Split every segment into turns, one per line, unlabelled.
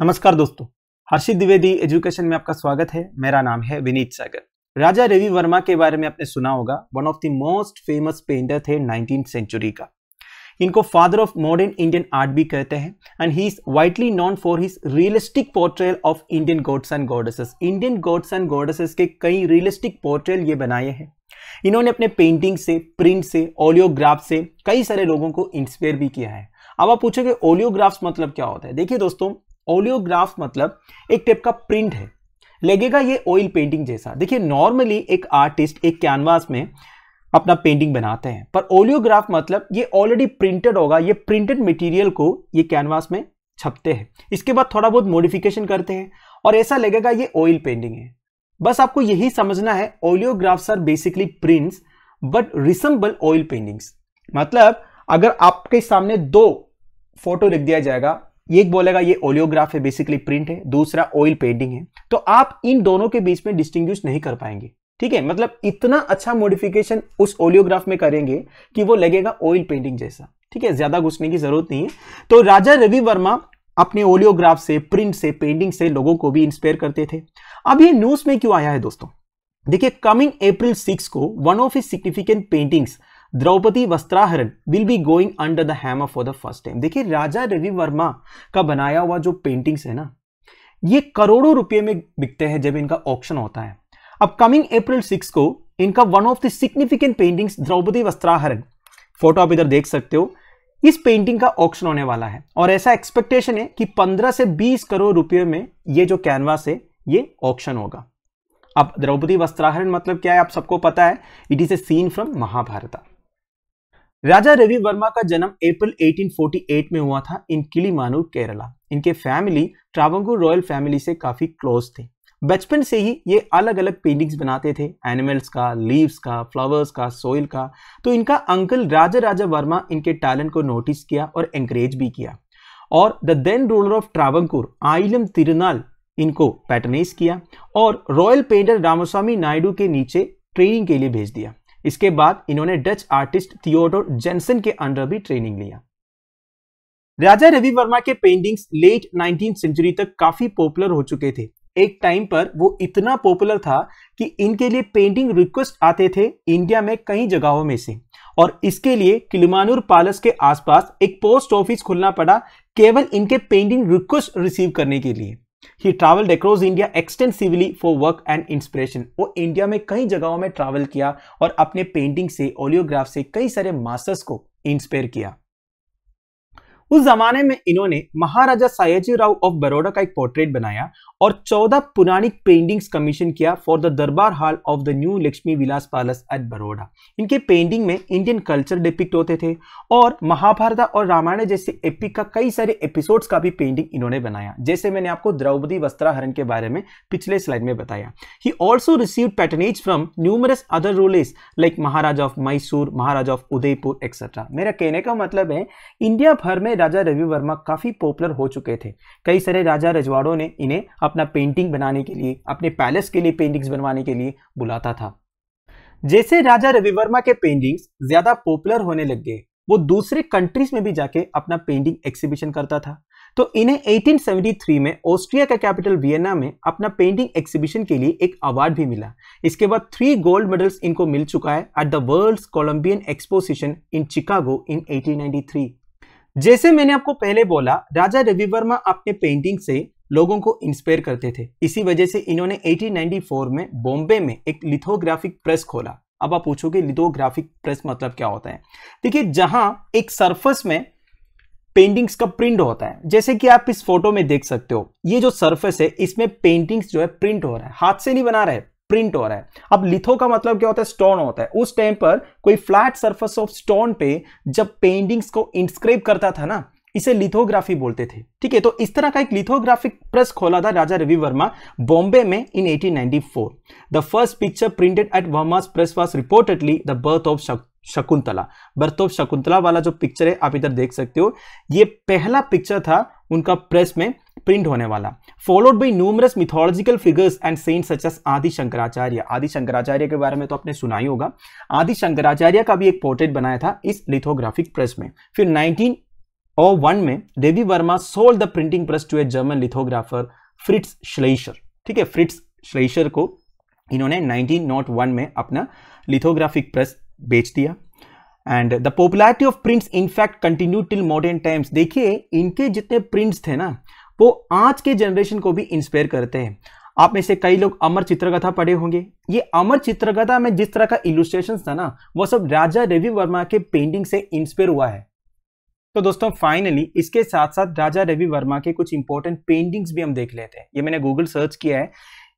नमस्कार दोस्तों हर्षित द्विवेदी एजुकेशन में आपका स्वागत है मेरा नाम है विनीत सागर राजा रवि वर्मा के बारे में आपने सुना होगा one of the most famous painter थे नाइनटीन सेंचुरी का इनको father of modern Indian art भी कहते हैं and he is widely known for his realistic portrayal of Indian gods and goddesses Indian gods and goddesses के कई realistic portrayal ये बनाए हैं इन्होंने अपने पेंटिंग से प्रिंट से ओलियोग्राफ से कई सारे लोगों को इंस्पायर भी किया है अब आप पूछोगे ओलियोग्राफ्स मतलब क्या होता है देखिए दोस्तों ओलियोग्राफ मतलब एक टाइप का प्रिंट है लगेगा ये ऑयल पेंटिंग जैसा देखिए नॉर्मली एक आर्टिस्ट एक कैनवास में अपना पेंटिंग बनाते हैं पर ओलियोग्राफ मतलब ये ऑलरेडी प्रिंटेड होगा ये प्रिंटेड मटेरियल को ये कैनवास में छपते हैं इसके बाद थोड़ा बहुत मॉडिफिकेशन करते हैं और ऐसा लगेगा ये ऑयल पेंटिंग है बस आपको यही समझना है oleographs are basically prints but resemble oil paintings मतलब अगर आपके सामने दो फोटो लिख दिया जाएगा एक बोलेगा ये ओलियोग्राफ है बेसिकली प्रिंट है दूसरा ऑयल पेंटिंग है तो आप इन दोनों के बीच में डिस्टिंग नहीं कर पाएंगे ठीक है मतलब इतना अच्छा मॉडिफिकेशन उस ओलियोग्राफ में करेंगे कि वो लगेगा ऑयल पेंटिंग जैसा ठीक है ज्यादा घुसने की जरूरत नहीं है तो राजा रवि वर्मा अपने ओलियोग्राफ से प्रिंट से पेंटिंग से लोगों को भी इंस्पायर करते थे अब ये न्यूज में क्यों आया है दोस्तों देखिए कमिंग अप्रैल सिक्स को one of his significant paintings Draupadi Vastraharan will be going under the hammer for the first time देखिए राजा रवि वर्मा का बनाया हुआ जो पेंटिंग्स है ना ये करोड़ों रुपए में बिकते हैं जब इनका ऑप्शन होता है अब कमिंग अप्रैल सिक्स को इनका one of the significant paintings Draupadi Vastraharan photo आप इधर देख सकते हो इस पेंटिंग का ऑक्शन होने वाला है और ऐसा एक्सपेक्टेशन है कि 15 से 20 करोड़ रुपये में ये जो कैनवास है ये ऑक्शन होगा अब द्रौपदी वस्त्राहरण मतलब क्या है आप सबको पता है it is a scene from Mahabharata Raja Ravi Varma का जन्म अप्रैल 1848 में हुआ था इन किलीमानूर केरला इनके फैमिली ट्रावंगूर रॉयल फैमिली से काफी क्लोज थे बचपन से ही ये अलग अलग पेंटिंग्स बनाते थे एनिमल्स का लीव्स का फ्लावर्स का सोइल का तो इनका अंकल राजा राजा वर्मा इनके टैलेंट को नोटिस किया और एंकरेज भी किया और the then ruler of Travancore Ayilyam Thirunal इनको पैटर्नाइज किया और रॉयल पेंटर रामास्वामी नायडू के नीचे ट्रेनिंग के लिए भेज दिया इसके बाद इन्होंने डच आर्टिस्ट थियोडोर जेंसन के अंडर भी ट्रेनिंग लिया राजा रवि वर्मा के पेंटिंग्स लेट नाइनटीन सेंचुरी तक काफी पॉपुलर हो चुके थे एक टाइम पर वो इतना पॉपुलर था कि इनके लिए पेंटिंग रिक्वेस्ट आते थे इंडिया में कई जगहों में से और इसके लिए किलमानुर पैलेस के आसपास एक पोस्ट ऑफिस खुलना पड़ा केवल इनके पेंटिंग रिक्वेस्ट रिसीव करने के लिए he travelled across India extensively for work and inspiration वो इंडिया में कई जगहों में ट्रैवल किया और अपने पेंटिंग से ओलियोग्राफ से कई सारे मास्टर्स को इंस्पायर किया उस जमाने में इन्होंने महाराजा सयाजी राव ऑफ बरोडा का एक पोर्ट्रेट बनाया और 14 पुरानी पेंटिंग्स कमीशन किया for the Darbar Hall of the New Laxmi Vilas Palace at Baroda इनके पेंटिंग में इंडियन कल्चर डिपिक्ट होते थे और महाभारत और रामायण जैसे एपिक का कई सारे एपिसोड्स का भी पेंटिंग इन्होंने बनाया जैसे मैंने आपको द्रौपदी वस्त्राहरण के बारे में पिछले स्लाइड में बताया ही also receive patronage from numerous other rulers like Maharaja of Mysore Maharaja of Udaipur etcetera मेरा कहने का मतलब है इंडिया भर में में राजा रवि वर्मा काफ़ी पॉपुलर हो चुके थे कई सारे राजा रजवाड़ों ने इन्हें अपना पेंटिंग बनाने के लिए अपने पैलेस के लिए पेंटिंग्स बनवाने के लिए बुलाता था जैसे राजा रवि वर्मा के पेंटिंग्स ज़्यादा पॉपुलर होने लग गए वो दूसरे कंट्रीज में भी जाके अपना पेंटिंग एग्जीबिशन करता था तो इन्हें 1873 में ऑस्ट्रिया का कैपिटल वियना में अपना पेंटिंग एग्जीबिशन के लिए एक अवार्ड भी मिला इसके बाद थ्री गोल्ड मेडल्स इनको मिल चुका है at the World's Columbian Exposition in Chicago in 1893 जैसे मैंने आपको पहले बोला राजा रवि वर्मा अपने पेंटिंग से लोगों को इंस्पायर करते थे इसी वजह से इन्होंने 1894 में बॉम्बे में एक लिथोग्राफिक प्रेस खोला अब आप पूछोगे लिथोग्राफिक प्रेस मतलब क्या होता है देखिए जहां एक सरफेस में पेंटिंग्स का प्रिंट होता है जैसे कि आप इस फोटो में देख सकते हो ये जो सरफेस है इसमें पेंटिंग्स जो है प्रिंट हो रहा है हाथ से नहीं बना रहे प्रिंट हो रहा है अब लिथो का मतलब क्या होता है स्टोन होता है उस टाइम पर कोई फ्लैट सरफेस ऑफ स्टोन पे जब पेंटिंग्स को इंस्क्राइब करता था ना इसे लिथोग्राफी बोलते थे ठीक है तो इस तरह का एक लिथोग्राफिक प्रेस खोला था राजा रवि वर्मा बॉम्बे में in 1894 the first picture printed at Varma's press was reportedly the birth of Shakuntala birth of Shakuntala वाला जो पिक्चर है आप इधर देख सकते हो ये पहला पिक्चर था उनका प्रेस में प्रिंट होने वाला followed by numerous mythological figures and saint such Adi Shankaracharya आदि शंकराचार्य के बारे में तो आपने सुना ही होगा आदि शंकराचार्य का भी एक पोर्ट्रेट बनाया था इस लिथोग्राफिक प्रेस में फिर नाइनटीन और वन में Devi Varma sold the printing press to a German lithographer Fritz Schleicher ठीक है फ्रिट्स श्लेशर को इन्होंने 1901 में अपना लिथोग्राफिक प्रेस बेच दिया and the popularity of prints in fact continue till modern times देखिए इनके जितने प्रिंट्स थे ना वो आज के जनरेशन को भी इंस्पायर करते हैं आप में से कई लोग अमर चित्रकथा पढ़े होंगे ये अमर चित्रकथा में जिस तरह का इलुस्ट्रेशन था ना वो सब राजा रवि वर्मा के पेंटिंग से इंस्पायर हुआ है तो दोस्तों फाइनली इसके साथ साथ राजा रवि वर्मा के कुछ इंपॉर्टेंट पेंटिंग्स भी हम देख लेते हैं ये मैंने गूगल सर्च किया है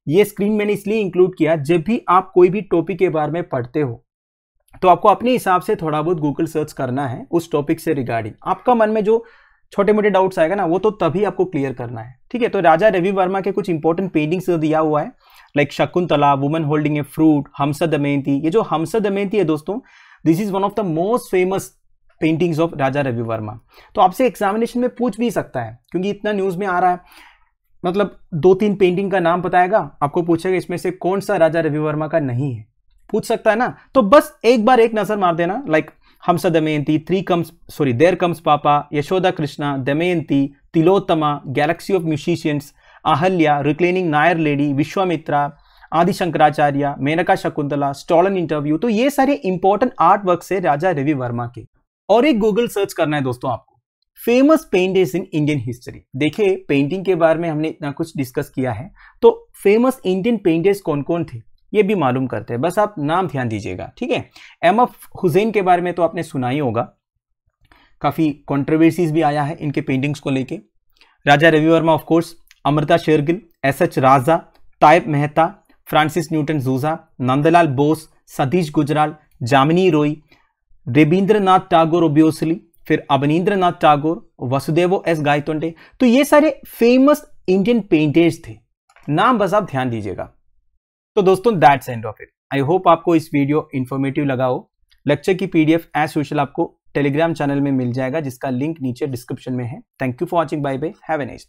ये स्क्रीन मैंने इसलिए इंक्लूड किया जब भी आप कोई भी टॉपिक के बारे में पढ़ते हो तो आपको अपने हिसाब से थोड़ा बहुत गूगल सर्च करना है उस टॉपिक से रिगार्डिंग आपका मन में जो छोटे मोटे डाउट्स आएगा ना वो तो तभी आपको क्लियर करना है ठीक है तो राजा रवि वर्मा के कुछ इंपॉर्टेंट पेंटिंग्स तो दिया हुआ है like Shakuntala woman holding a fruit Hamsa Damayanti ये जो हमसा दमयंती है दोस्तों this is one of the most famous paintings of Raja Ravi Varma तो आपसे एग्जामिनेशन में पूछ भी सकता है क्योंकि इतना न्यूज़ में आ रहा है मतलब दो तीन पेंटिंग का नाम बताएगा आपको पूछेगा इसमें से कौन सा राजा रवि वर्मा का नहीं है पूछ सकता है ना तो बस एक बार एक नज़र मार देना like like, Hamsa Damayanti three comes sorry there comes पापा Yashoda Krishna Damayanti Tilotama, galaxy of Musicians, Ahalya reclining Nair lady Vishwamitra, Adi Shankaracharya Menaka Shakuntala stolen interview तो ये सारे इंपॉर्टेंट आर्ट वर्क है राजा रवि वर्मा के और एक गूगल सर्च करना है दोस्तों आपको famous painters in Indian history देखिए पेंटिंग के बारे में हमने इतना कुछ डिस्कस किया है तो फेमस इंडियन पेंटर्स कौन कौन थे ये भी मालूम करते हैं बस आप नाम ध्यान दीजिएगा ठीक है एम एफ हुसैन के बारे में तो आपने सुना ही होगा काफ़ी कॉन्ट्रोवर्सीज भी आया है इनके पेंटिंग्स को लेके Raja Ravi Varma of course Amrita Shergil S H Raza Tyeb Mehta Francis Newton Souza Nandalal Bose Satish Gujral Jamini Roy Rabindranath Tagore obviously फिर अवनीन्द्र नाथ टागोर वसुदेवो एस गायतोंडे तो ये सारे फेमस इंडियन पेंटर्स थे नाम बस आप ध्यान दीजिएगा तो दोस्तों that's end of it I hope आपको इस वीडियो इन्फॉर्मेटिव लगा हो लेक्चर की पीडीएफ एज यूशल आपको टेलीग्राम चैनल में मिल जाएगा जिसका लिंक नीचे डिस्क्रिप्शन में है thank you for watching bye bye have a nice